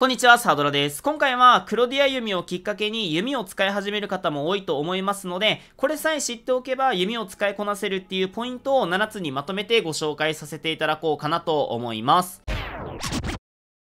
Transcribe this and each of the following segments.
こんにちは、サドラです。今回は、クロディア弓をきっかけに弓を使い始める方も多いと思いますので、これさえ知っておけば弓を使いこなせるっていうポイントを7つにまとめてご紹介させていただこうかなと思います。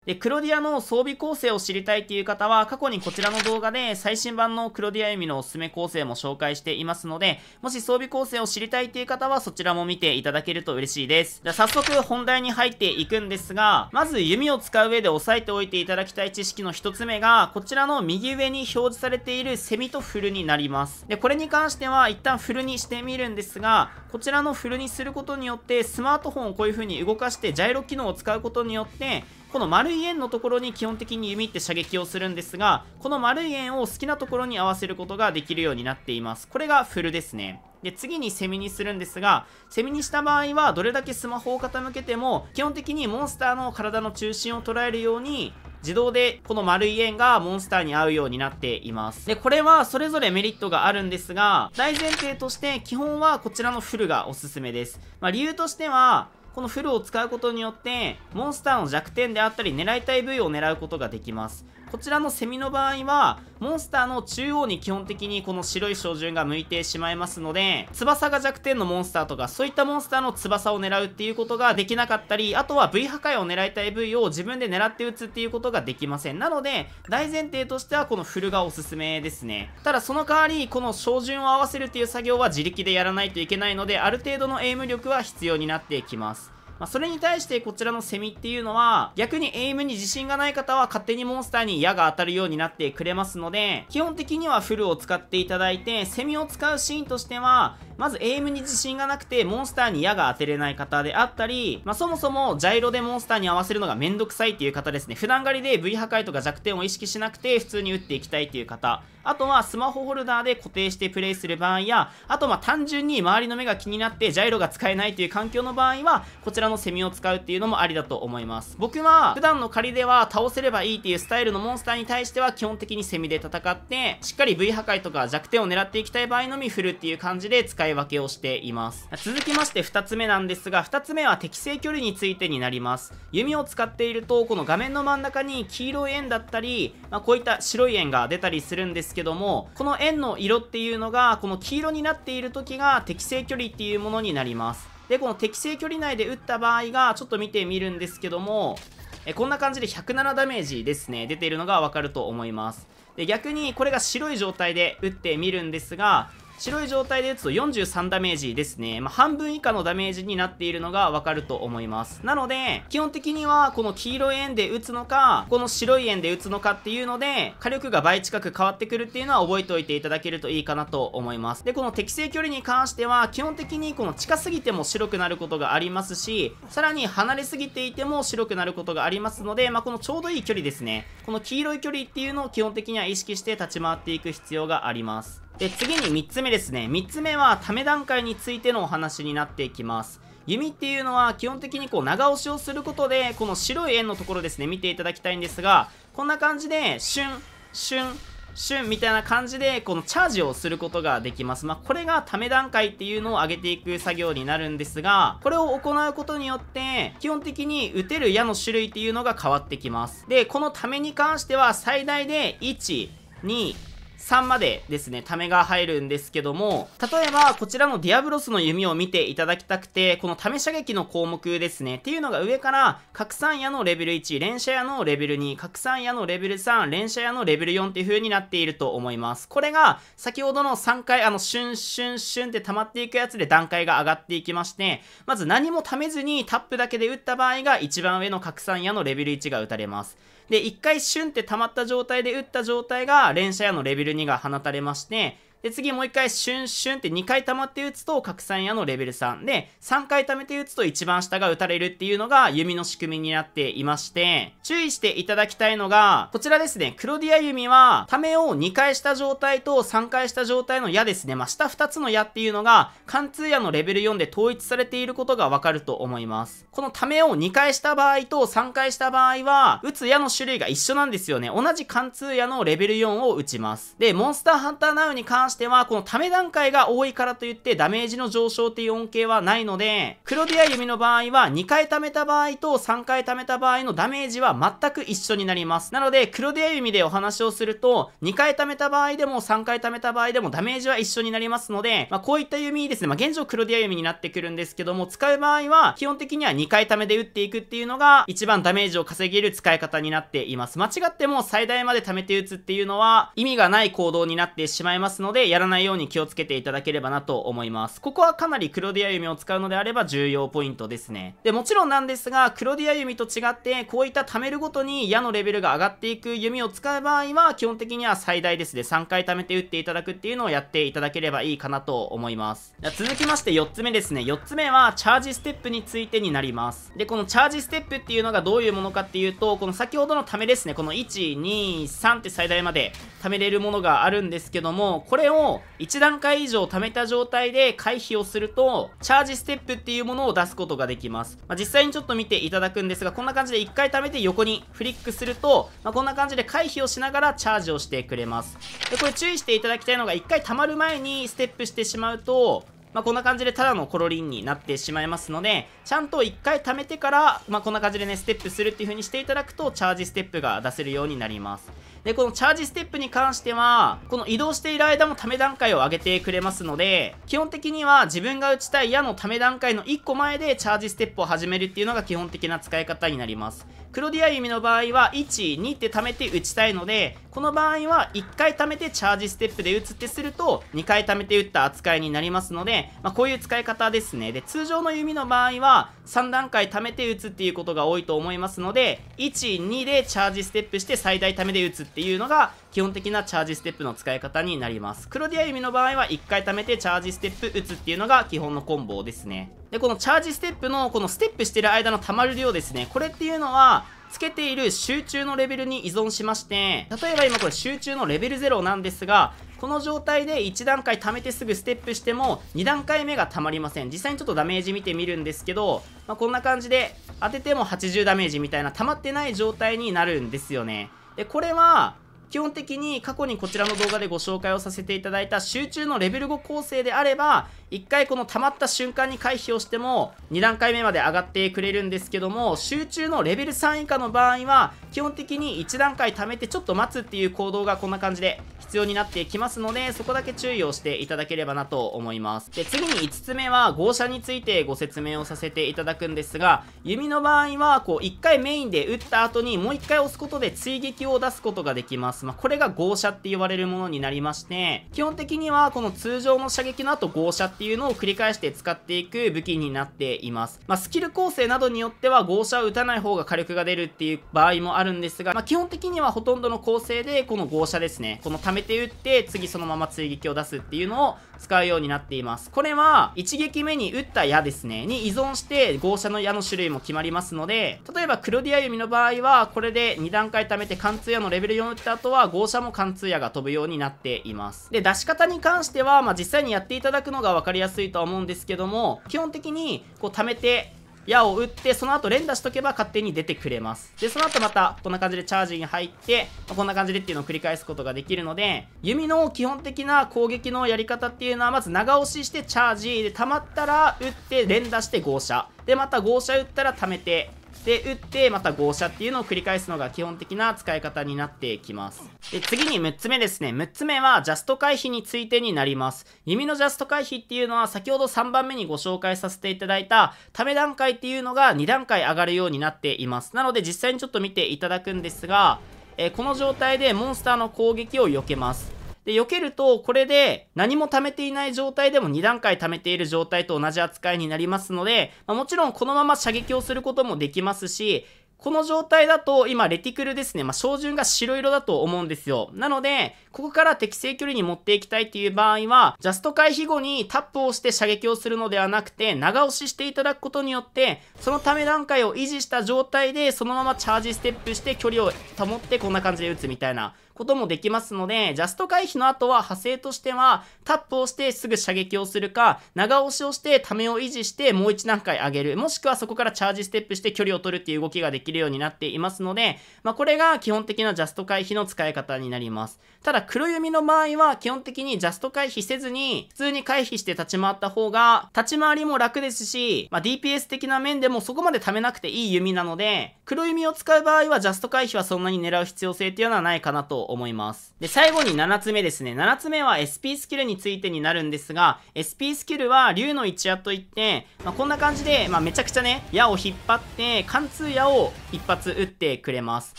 で、クロディアの装備構成を知りたいっていう方は、過去にこちらの動画で最新版のクロディア弓のおすすめ構成も紹介していますので、もし装備構成を知りたいっていう方は、そちらも見ていただけると嬉しいです。じゃ早速本題に入っていくんですが、まず弓を使う上で押さえておいていただきたい知識の一つ目が、こちらの右上に表示されているセミとフルになります。で、これに関しては一旦フルにしてみるんですが、こちらのフルにすることによって、スマートフォンをこういう風に動かしてジャイロ機能を使うことによって、この丸い円のところに基本的に弓って射撃をするんですが、この丸い円を好きなところに合わせることができるようになっています。これがフルですね。で、次にセミにするんですが、セミにした場合はどれだけスマホを傾けても、基本的にモンスターの体の中心を捉えるように、自動でこの丸い円がモンスターに合うようになっています。で、これはそれぞれメリットがあるんですが、大前提として基本はこちらのフルがおすすめです。まあ、理由としては、このフルを使うことによって、モンスターの弱点であったり狙いたい部位を狙うことができます。こちらのセミの場合は、モンスターの中央に基本的にこの白い照準が向いてしまいますので、翼が弱点のモンスターとか、そういったモンスターの翼を狙うっていうことができなかったり、あとは V 破壊を狙いたい部位を自分で狙って撃つっていうことができません。なので、大前提としてはこのフルがおすすめですね。ただその代わり、この照準を合わせるっていう作業は自力でやらないといけないので、ある程度のエイム力は必要になってきます。まあ、それに対してこちらのセミっていうのは、逆にエイムに自信がない方は勝手にモンスターに矢が当たるようになってくれますので、基本的にはフルを使っていただいて、セミを使うシーンとしては、まずエイムに自信がなくて、モンスターに矢が当てれない方であったり、まあ、そもそもジャイロでモンスターに合わせるのがめんどくさいっていう方ですね。普段狩りで V 破壊とか弱点を意識しなくて、普通に打っていきたいっていう方。あとは、スマホホルダーで固定してプレイする場合や、あとま単純に周りの目が気になって、ジャイロが使えないという環境の場合は、こちらのセミを使うっていうのもありだと思います。僕は、普段の仮では倒せればいいっていうスタイルのモンスターに対しては、基本的にセミで戦って、しっかり V 破壊とか弱点を狙っていきたい場合のみ振るっていう感じで使使い分けをしています。続きまして2つ目なんですが、2つ目は適正距離についてになります。弓を使っていると、この画面の真ん中に黄色い円だったり、まあ、こういった白い円が出たりするんですけども、この円の色っていうのが、この黄色になっている時が適正距離っていうものになります。で、この適正距離内で打った場合が、ちょっと見てみるんですけども、えこんな感じで107ダメージですね、出ているのがわかると思います。で逆にこれが白い状態で打ってみるんですが白い状態で打つと43ダメージですね。まあ、半分以下のダメージになっているのがわかると思います。なので、基本的にはこの黄色い円で打つのか、この白い円で打つのかっていうので、火力が倍近く変わってくるっていうのは覚えておいていただけるといいかなと思います。で、この適正距離に関しては、基本的にこの近すぎても白くなることがありますし、さらに離れすぎていても白くなることがありますので、まあ、このちょうどいい距離ですね。この黄色い距離っていうのを基本的には意識して立ち回っていく必要があります。で、次に3つ目ですね。3つ目は、ため段階についてのお話になっていきます。弓っていうのは基本的にこう長押しをすることで、この白い円のところですね、見ていただきたいんですが、こんな感じで、シュン、シュン、シュンみたいな感じで、このチャージをすることができます。まあ、これがため段階っていうのを上げていく作業になるんですが、これを行うことによって、基本的に打てる矢の種類っていうのが変わってきます。で、このために関しては、最大で1、2、3までですね、ためが入るんですけども、例えば、こちらのディアブロスの弓を見ていただきたくて、このため射撃の項目ですね、っていうのが上から、拡散矢のレベル1、連射矢のレベル2、拡散矢のレベル3、連射矢のレベル4っていう風になっていると思います。これが、先ほどの3回、あの、シュンシュンシュンって溜まっていくやつで段階が上がっていきまして、まず何も溜めずにタップだけで打った場合が、一番上の拡散矢のレベル1が打たれます。で、一回シュンって溜まった状態で打った状態が連射矢のレベル2が放たれまして、で、次もう一回シュンシュンって2回溜まって打つと拡散矢のレベル3で、3回溜めて打つと一番下が打たれるっていうのが弓の仕組みになっていまして、注意していただきたいのが、こちらですね、クロディア弓は、溜めを2回した状態と3回した状態の矢ですね、まあ、下2つの矢っていうのが、貫通矢のレベル4で統一されていることがわかると思います。この溜めを2回した場合と3回した場合は、打つ矢の種類が一緒なんですよね。同じ貫通矢のレベル4を打ちます。で、モンスターハンターナウに関してしては、このため段階が多いからといってダメージの上昇っていう恩恵はないので、黒出や弓の場合は2回貯めた場合と3回貯めた場合のダメージは全く一緒になります。なので、黒出や弓でお話をすると、2回貯めた場合でも3回貯めた場合でもダメージは一緒になりますので、まあ、こういった弓ですね、まあ、現状黒出や弓になってくるんですけども、使う場合は基本的には2回貯めで打っていくっていうのが一番ダメージを稼げる使い方になっています。間違っても最大まで貯めて打つっていうのは意味がない行動になってしまいますので、やらないように気をつけていただければなと思います。ここはかなり黒ディア弓を使うのであれば重要ポイントですね。で、もちろんなんですが、黒ディア弓と違って、こういった貯めるごとに矢のレベルが上がっていく弓を使う場合は、基本的には最大ですね、3回貯めて打っていただくっていうのをやっていただければいいかなと思います。続きまして4つ目ですね。4つ目は、チャージステップについてになります。で、このチャージステップっていうのがどういうものかっていうと、この先ほどのためですね、この1、2、3って最大まで貯めれるものがあるんですけども、これをを1段階以上貯めた状態で回避をすると、チャージステップっていうものを出すことができます。まあ、実際にちょっと見ていただくんですが、こんな感じで1回貯めて横にフリックすると、まあ、こんな感じで回避をしながらチャージをしてくれます。で、これ注意していただきたいのが、1回貯まる前にステップしてしまうと、まあ、こんな感じでただのコロリンになってしまいますので、ちゃんと1回貯めてから、まあ、こんな感じでね、ステップするっていう風にしていただくと、チャージステップが出せるようになります。で、このチャージステップに関しては、この移動している間もため段階を上げてくれますので、基本的には自分が打ちたい矢のため段階の1個前でチャージステップを始めるっていうのが基本的な使い方になります。黒ディア弓の場合は1、2って貯めて打ちたいので、この場合は1回貯めてチャージステップで打つってすると、2回貯めて打った扱いになりますので、まあ、こういう使い方ですね。で、通常の弓の場合は3段階貯めて打つっていうことが多いと思いますので、1、2でチャージステップして最大貯めで打つっていうのが、基本的なチャージステップの使い方になります。黒ディア弓の場合は1回貯めてチャージステップ打つっていうのが基本のコンボですね。で、このチャージステップのこのステップしてる間の溜まる量ですね。これっていうのは、つけている集中のレベルに依存しまして、例えば今これ集中のレベル0なんですが、この状態で1段階貯めてすぐステップしても2段階目が溜まりません。実際にちょっとダメージ見てみるんですけど、まあ、こんな感じで当てても80ダメージみたいな溜まってない状態になるんですよね。で、これは基本的に過去にこちらの動画でご紹介をさせていただいた集中のレベル5構成であれば、1回この溜まった瞬間に回避をしても、2段階目まで上がってくれるんですけども、集中のレベル3以下の場合は、基本的に1段階貯めてちょっと待つっていう行動がこんな感じで必要になってきますので、そこだけ注意をしていただければなと思います。で、次に5つ目は、号車についてご説明をさせていただくんですが、弓の場合は、こう、1回メインで打った後にもう1回押すことで追撃を出すことができます。まあ、これが号車って言われるものになりまして、基本的には、この通常の射撃の後、号車っていうのを繰り返して使っていく武器になっています。まあ、スキル構成などによっては、号車を打たない方が火力が出るっていう場合もあるんですが、まあ、基本的にはほとんどの構成で、この号車ですね、この溜めて打って、次そのまま追撃を出すっていうのを使うようになっています。これは、1撃目に打った矢ですね、に依存して、号車の矢の種類も決まりますので、例えば黒ディア弓の場合は、これで2段階貯めて貫通矢のレベル4打った後は、号車も貫通矢が飛ぶようになっています。で、出し方に関しては、まあ、実際にやっていただくのが分かりやすいとは思うんですけども、基本的に、こう貯めて、矢を打ってその後連打しとけば勝手に出てくれますでその後またこんな感じでチャージに入って、まあ、こんな感じでっていうのを繰り返すことができるので弓の基本的な攻撃のやり方っていうのはまず長押ししてチャージで溜まったら打って連打して合射でまた合射打ったら溜めてで、打って、また号車っていうのを繰り返すのが基本的な使い方になってきます。で、次に6つ目ですね。6つ目は、ジャスト回避についてになります。弓のジャスト回避っていうのは、先ほど3番目にご紹介させていただいた、ため段階っていうのが2段階上がるようになっています。なので、実際にちょっと見ていただくんですが、えー、この状態でモンスターの攻撃を避けます。で、避けると、これで何も貯めていない状態でも2段階貯めている状態と同じ扱いになりますので、まあ、もちろんこのまま射撃をすることもできますし、この状態だと、今、レティクルですね。まあ、照準が白色だと思うんですよ。なので、ここから適正距離に持っていきたいっていう場合は、ジャスト回避後にタップをして射撃をするのではなくて、長押ししていただくことによって、そのため段階を維持した状態で、そのままチャージステップして距離を保って、こんな感じで撃つみたいなこともできますので、ジャスト回避の後は派生としては、タップをしてすぐ射撃をするか、長押しをして溜めを維持してもう一段階上げる、もしくはそこからチャージステップして距離を取るっていう動きができるようになっていますので、まあ、これが基本的なジャスト回避の使い方になります。ただ、黒弓の場合は基本的にジャスト回避せずに、普通に回避して立ち回った方が、立ち回りも楽ですし、まあ、DPS 的な面でもそこまで溜めなくていい弓なので、黒弓を使う場合はジャスト回避はそんなに狙う必要性っていうのはないかなと思います。で、最後に7つ目ですね。7つ目は SP スキルについてになるんですが、SP スキルは竜の一矢といって、まあ、こんな感じで、まあ、めちゃくちゃね、矢を引っ張って、貫通矢を一発撃ってくれます。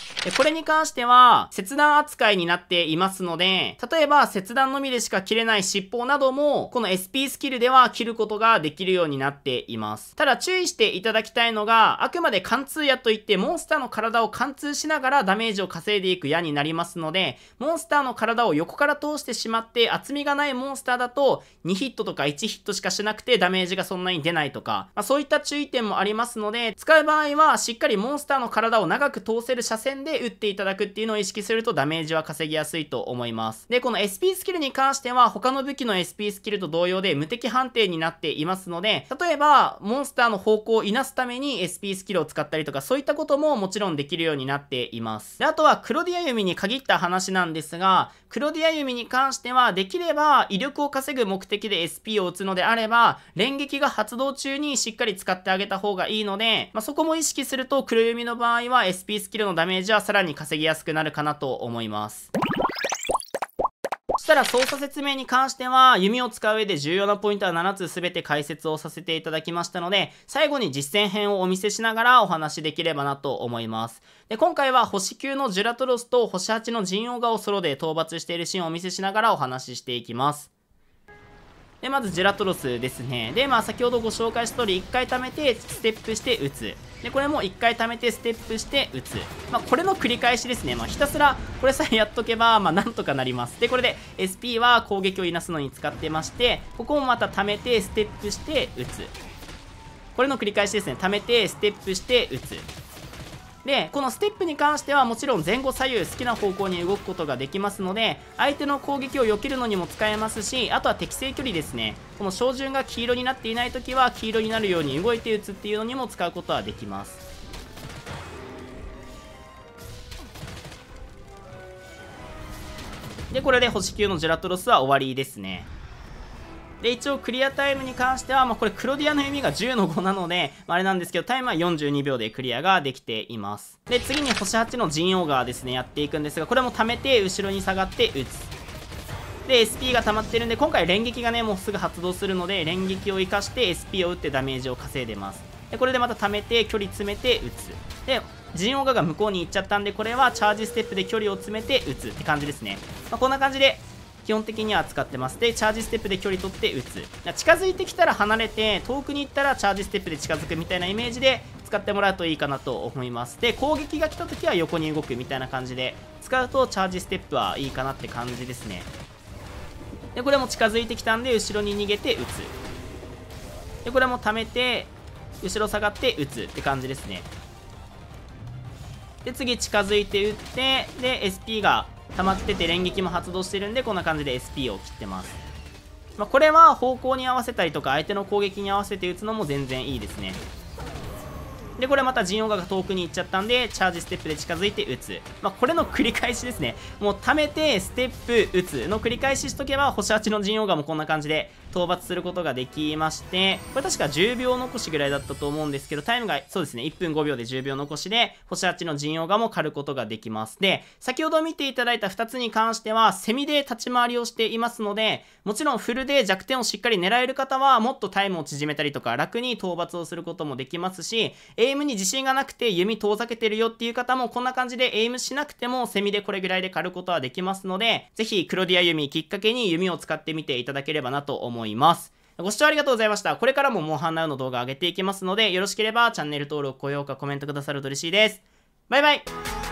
で、これに関しては、切断扱いになっていますので、例えば切断のみでしか切れない尻尾なども、この SP スキルでは切ることができるようになっています。ただ注意していただきたいのが、あくまで貫通矢といって、モンスターの体を貫通しながらダメージを稼いでいく矢になりますので、モンスターの体を横から通してしまって厚みがないモンスターだと2ヒットとか1ヒットしかしなくてダメージがそんなに出ないとか、まあ、そういった注意点もありますので、使う場合はしっかりモンスターの体を長く通せる射線で打っていただくっていうのを意識するとダメージは稼ぎやすいと思います。で、この SP スキルに関しては他の武器の SP スキルと同様で無敵判定になっていますので、例えばモンスターの方向をいなすために SP スキルを使ったりとかそういったことことももちろんできるようになっています。で、あとは黒ディア弓に限った話なんですが、黒ディア弓に関してはできれば威力を稼ぐ目的で SP を打つのであれば、連撃が発動中にしっかり使ってあげた方がいいので、まあ、そこも意識すると黒弓の場合は SP スキルのダメージはさらに稼ぎやすくなるかなと思います。したら操作説明に関しては、弓を使う上で重要なポイントは7つ全て解説をさせていただきましたので、最後に実践編をお見せしながらお話しできればなと思います。で、今回は星9のジュラトロスと星8のジンオガをソロで討伐しているシーンをお見せしながらお話ししていきます。で、まずジェラトロスですね。で、まあ先ほどご紹介した通り、1回貯めて、ステップして打つ。で、これも1回貯めて、ステップして打つ。まあこれの繰り返しですね。まあひたすら、これさえやっとけば、まあなんとかなります。で、これで SP は攻撃をいなすのに使ってまして、ここもまた貯めて、ステップして打つ。これの繰り返しですね。貯めて、ステップして打つ。でこのステップに関してはもちろん前後左右好きな方向に動くことができますので相手の攻撃を避けるのにも使えますしあとは適正距離ですねこの照準が黄色になっていない時は黄色になるように動いて打つっていうのにも使うことはできますでこれで星級のジェラトロスは終わりですねで、一応クリアタイムに関しては、まあ、これクロディアの弓が10の5なので、まあ、あれなんですけど、タイムは42秒でクリアができています。で、次に星8のジンーガーですね、やっていくんですが、これも貯めて、後ろに下がって打つ。で、SP が溜まってるんで、今回連撃がね、もうすぐ発動するので、連撃を活かして SP を打ってダメージを稼いでます。で、これでまた貯めて、距離詰めて打つ。で、ジンオガが向こうに行っちゃったんで、これはチャージステップで距離を詰めて打つって感じですね。まあ、こんな感じで、基本的には使ってますでチャージステップで距離取って打つ近づいてきたら離れて遠くに行ったらチャージステップで近づくみたいなイメージで使ってもらうといいかなと思いますで攻撃が来た時は横に動くみたいな感じで使うとチャージステップはいいかなって感じですねでこれも近づいてきたんで後ろに逃げて打つでこれも貯めて後ろ下がって打つって感じですねで次近づいて打ってで SP が溜まってて連撃も発動してるんでこんな感じで SP を切ってます、まあ、これは方向に合わせたりとか相手の攻撃に合わせて打つのも全然いいですねで、これまた陣王が遠くに行っちゃったんで、チャージステップで近づいて打つ。まあ、これの繰り返しですね。もう溜めて、ステップ、打つの繰り返ししとけば、星8の陣王ガもこんな感じで討伐することができまして、これ確か10秒残しぐらいだったと思うんですけど、タイムがそうですね、1分5秒で10秒残しで、星8の陣王ガも狩ることができます。で、先ほど見ていただいた2つに関しては、セミで立ち回りをしていますので、もちろんフルで弱点をしっかり狙える方は、もっとタイムを縮めたりとか、楽に討伐をすることもできますし、エイムに自信がなくて弓遠ざけてるよっていう方もこんな感じでエイムしなくてもセミでこれぐらいで狩ることはできますので、ぜひロディア弓きっかけに弓を使ってみていただければなと思います。ご視聴ありがとうございました。これからもモンハンナウの動画上げていきますので、よろしければチャンネル登録、高評価、コメントくださると嬉しいです。バイバイ